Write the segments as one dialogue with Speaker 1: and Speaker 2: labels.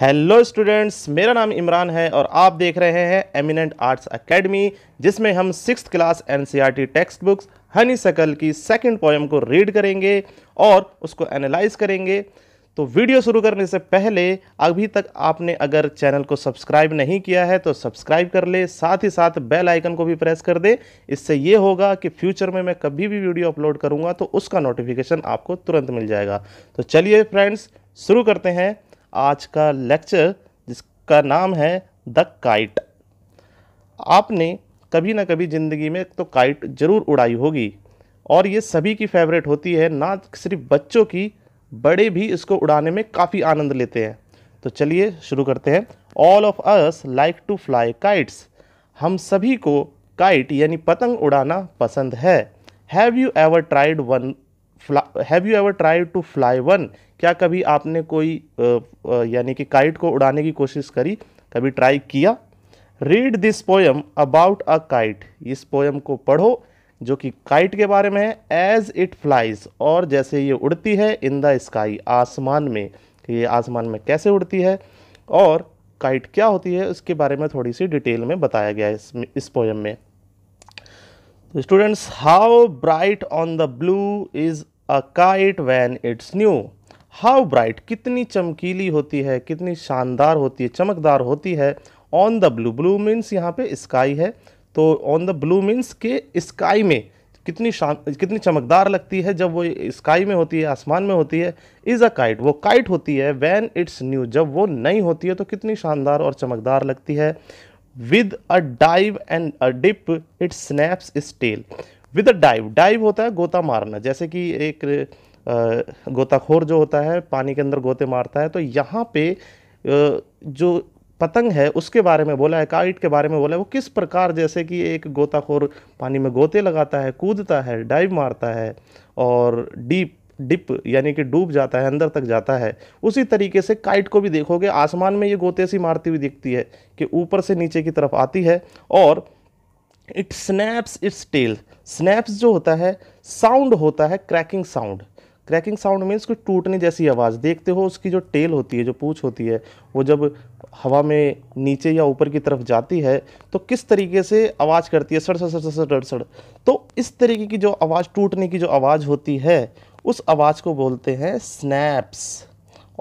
Speaker 1: hello students मेरा नाम इमरान है और आप देख रहे हैं एमिनेंट आर्ट्स एकेडमी जिसमें हम six class NCERT text books honeysuckle की सेकंड पोएम को रीड करेंगे और उसको एनालाइज करेंगे तो वीडियो शुरू करने से पहले अभी तक आपने अगर चैनल को सब्सक्राइब नहीं किया है तो सब्सक्राइब कर ले साथ ही साथ बेल आइकन को भी प्रेस कर दे इससे ये होगा कि फ्यूचर में मैं कभी भी वीडियो अपलोड करूँगा तो उसका नोटिफिकेशन आपको तुरंत मिल जाएगा तो चलिए फ्रेंड्स शुरू करते हैं आज का लेक्चर जिसका नाम है द काइट आपने कभी ना कभी ज़िंदगी में तो काइट ज़रूर उड़ाई होगी और ये सभी की फेवरेट होती है ना सिर्फ बच्चों की बड़े भी इसको उड़ाने में काफ़ी आनंद लेते हैं तो चलिए शुरू करते हैं all of us like to fly kites हम सभी को काइट यानी पतंग उड़ाना पसंद है have you ever tried one have you ever try to fly one क्या कभी आपने कोई यानी कि काइट को उड़ाने की कोशिश करी कभी ट्राई किया read this poem about a kite इस पोयम को पढ़ो जो कि काइट के बारे में है एज इट फ्लाइज और जैसे ये उड़ती है इन द स्काई आसमान में ये आसमान में कैसे उड़ती है और काइट क्या होती है उसके बारे में थोड़ी सी डिटेल में बताया गया है इस इस पोयम में students how bright on the blue is a kite when it's new how bright कितनी चमकीली होती है कितनी शानदार होती है चमकदार होती है on the blue blue means यहाँ पे स्काई है तो ऑन द ब्लू मीन्स के स्काई में कितनी शान कितनी चमकदार लगती है जब वो स्काई में होती है आसमान में होती है इज़ अ काइट वो काइट होती है वैन इट्स न्यू जब वो नई होती है तो कितनी शानदार और चमकदार लगती है with a dive and a dip it snaps its tail with a dive dive होता है गोता मारना जैसे कि एक गोताखोर जो होता है पानी के अंदर गोते मारता है तो यहाँ पे जो पतंग है उसके बारे में बोला है काइट के बारे में बोला है वो किस प्रकार जैसे कि एक गोताखोर पानी में गोते लगाता है कूदता है डाइव मारता है और डीप डिप यानी कि डूब जाता है अंदर तक जाता है उसी तरीके से काइट को भी देखोगे आसमान में ये गोते सी मारती हुई दिखती है कि ऊपर से नीचे की तरफ आती है और it snaps its tail snaps जो होता है साउंड होता है cracking sound cracking sound means कि टूटने जैसी आवाज़ देखते हो उसकी जो टेल होती है जो पूछ होती है वो जब हवा में नीचे या ऊपर की तरफ जाती है तो किस तरीके से आवाज़ करती है सड़ सड़ सड़ सड़ सड़ सड़ तो इस तरीके की जो आवाज़ टूटने की जो आवाज़ होती है उस आवाज़ को बोलते हैं स्नैप्स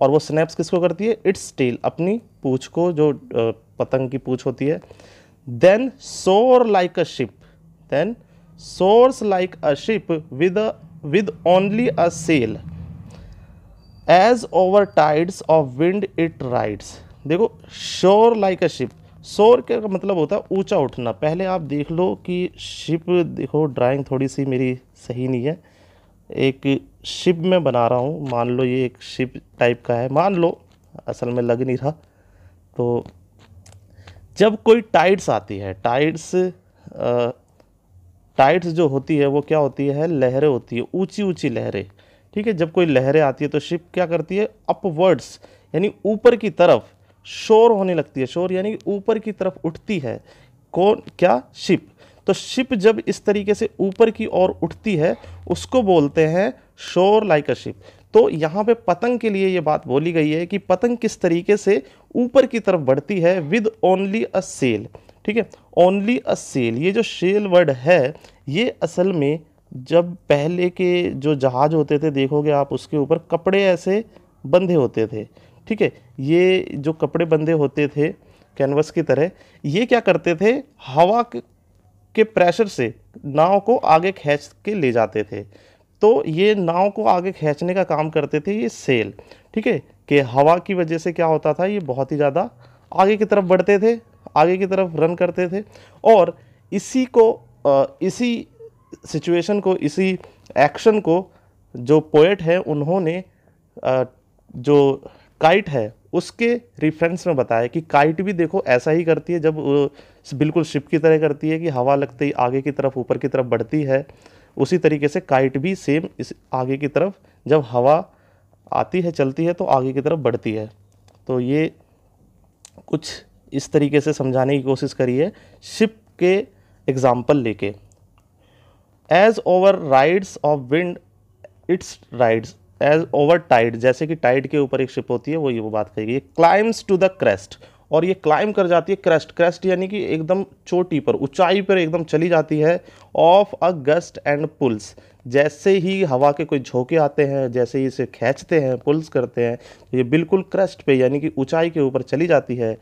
Speaker 1: और वो स्नैप्स किसको करती है इट्स टेल अपनी पूछ को जो पतंग की पूछ होती है then soar like a ship then soars like a ship with with only a sail as over tides of wind it rides देखो शोर लाइक अ शिप शोर का मतलब होता है ऊंचा उठना पहले आप देख लो कि शिप देखो ड्राइंग थोड़ी सी मेरी सही नहीं है एक शिप में बना रहा हूँ मान लो ये एक शिप टाइप का है मान लो असल में लग नहीं रहा तो जब कोई टाइड्स आती है टाइड्स टाइड्स जो होती है वो क्या होती है लहरें होती है ऊंची ऊंची लहरें ठीक है जब कोई लहरें आती है तो शिप क्या करती है अपवर्ड्स यानी ऊपर की तरफ शोर होने लगती है शोर यानी ऊपर की तरफ उठती है कौन क्या शिप तो शिप जब इस तरीके से ऊपर की ओर उठती है उसको बोलते हैं शोर लाइक अ शिप तो यहाँ पे पतंग के लिए ये बात बोली गई है कि पतंग किस तरीके से ऊपर की तरफ बढ़ती है विद ओनली अ सेल ठीक है ओनली अ सेल ये जो सेल वर्ड है ये असल में जब पहले के जो जहाज़ होते थे देखोगे आप उसके ऊपर कपड़े ऐसे बंधे होते थे ठीक है ये जो कपड़े बंधे होते थे कैनवस की तरह ये क्या करते थे हवा के प्रेशर से नाव को आगे खींच के ले जाते थे तो ये नाव को आगे खींचने का काम करते थे ये सेल ठीक है कि हवा की वजह से क्या होता था ये बहुत ही ज़्यादा आगे की तरफ बढ़ते थे आगे की तरफ रन करते थे और इसी को इसी सिचुएशन को इसी एक्शन को जो पोएट है उन्होंने जो काइट है उसके रिफ्रेंस में बताया कि काइट भी देखो ऐसा ही करती है जब बिल्कुल शिप की तरह करती है कि हवा लगते ही आगे की तरफ ऊपर की तरफ बढ़ती है उसी तरीके से काइट भी सेम इस आगे की तरफ जब हवा आती है चलती है तो आगे की तरफ बढ़ती है तो ये कुछ इस तरीके से समझाने की कोशिश करी है शिप के एग्ज़ाम्पल लेके as over rides of wind its rides as over tide जैसे कि टाइड के ऊपर एक शिप होती है वो ये वो बात कही क्लाइम्स टू द क्रेस्ट और ये क्लाइम कर जाती है क्रेस्ट क्रेस्ट यानी कि एकदम चोटी पर ऊंचाई पर एकदम चली जाती है of a gust and pulls जैसे ही हवा के कोई झोंके आते हैं जैसे ही इसे खींचते हैं पुल्स करते हैं तो ये बिल्कुल क्रेस्ट पे यानी कि ऊंचाई के ऊपर चली जाती है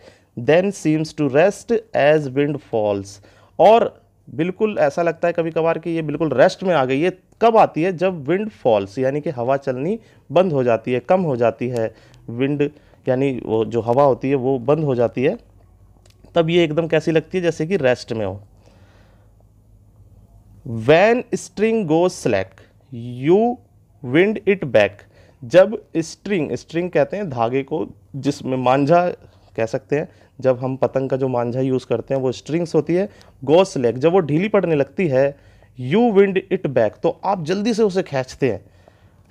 Speaker 1: then seems to rest as wind falls और बिल्कुल ऐसा लगता है कभी कभार कि ये बिल्कुल रेस्ट में आ गई है कब आती है जब विंड फॉल्स यानी कि हवा चलनी बंद हो जाती है कम हो जाती है विंड यानी वो जो हवा होती है वो बंद हो जाती है तब ये एकदम कैसी लगती है जैसे कि रेस्ट में हो when string go slack you wind it back जब स्ट्रिंग स्ट्रिंग कहते हैं धागे को जिसमें मांझा कह सकते हैं जब हम पतंग का जो मांझा यूज़ करते हैं वो स्ट्रिंग्स होती है गो स्लैक जब वो ढीली पड़ने लगती है यू विंड इट बैक तो आप जल्दी से उसे खींचते हैं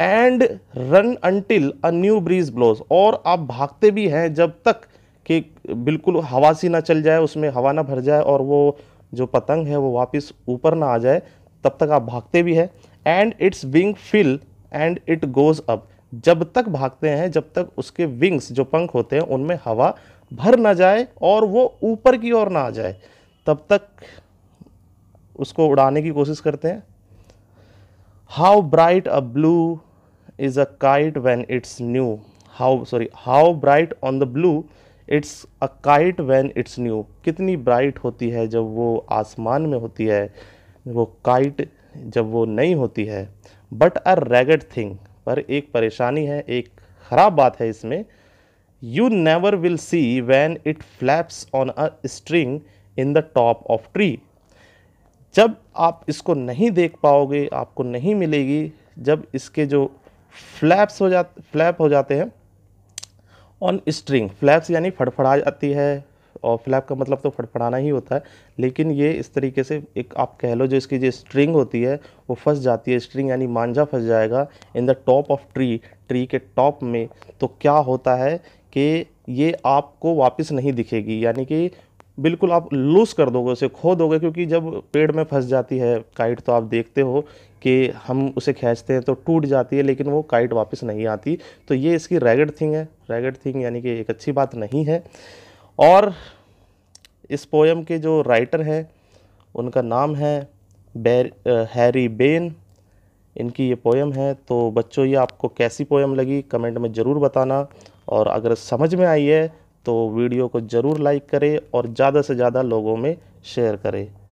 Speaker 1: and run until a new breeze blows और आप भागते भी हैं जब तक कि बिल्कुल हवा सी ना चल जाए उसमें हवा ना भर जाए और वो जो पतंग है वो वापस ऊपर ना आ जाए तब तक आप भागते भी हैं and its wing fill and it goes up जब तक भागते हैं जब तक उसके विंग्स जो पंख होते हैं उनमें हवा भर ना जाए और वो ऊपर की ओर ना आ जाए तब तक उसको उड़ाने की कोशिश करते हैं how bright a blue is a kite when it's new how sorry how bright on the blue it's a kite when it's new कितनी ब्राइट होती है जब वो आसमान में होती है वो काइट जब वो नई होती है बट अ रैगड थिंग पर एक परेशानी है एक ख़राब बात है इसमें you never will see when it flaps on a string in the top of tree जब आप इसको नहीं देख पाओगे आपको नहीं मिलेगी जब इसके जो फ्लैप्स हो जा फ्लैप हो जाते हैं ऑन स्ट्रिंग फ्लैप्स यानी फड़फड़ा जाती है और फ्लैप का मतलब तो फड़फड़ाना ही होता है लेकिन ये इस तरीके से एक आप कह लो जो इसकी जो स्ट्रिंग होती है वो फंस जाती है स्ट्रिंग यानी मांझा फंस जाएगा in the top of tree tree के टॉप में तो क्या होता है कि ये आपको वापस नहीं दिखेगी यानी कि बिल्कुल आप लूज़ कर दोगे उसे खो दोगे क्योंकि जब पेड़ में फंस जाती है काइट तो आप देखते हो कि हम उसे खींचते हैं तो टूट जाती है लेकिन वो काइट वापस नहीं आती तो ये इसकी रैगड थिंग है रैगड थिंग यानी कि एक अच्छी बात नहीं है और इस पोएम के जो राइटर हैं उनका नाम है बैर हैरी बेन इनकी ये पोएम है तो बच्चों ये आपको कैसी पोएम लगी कमेंट में ज़रूर बताना और अगर समझ में आई है तो वीडियो को ज़रूर लाइक करें और ज़्यादा से ज़्यादा लोगों में शेयर करें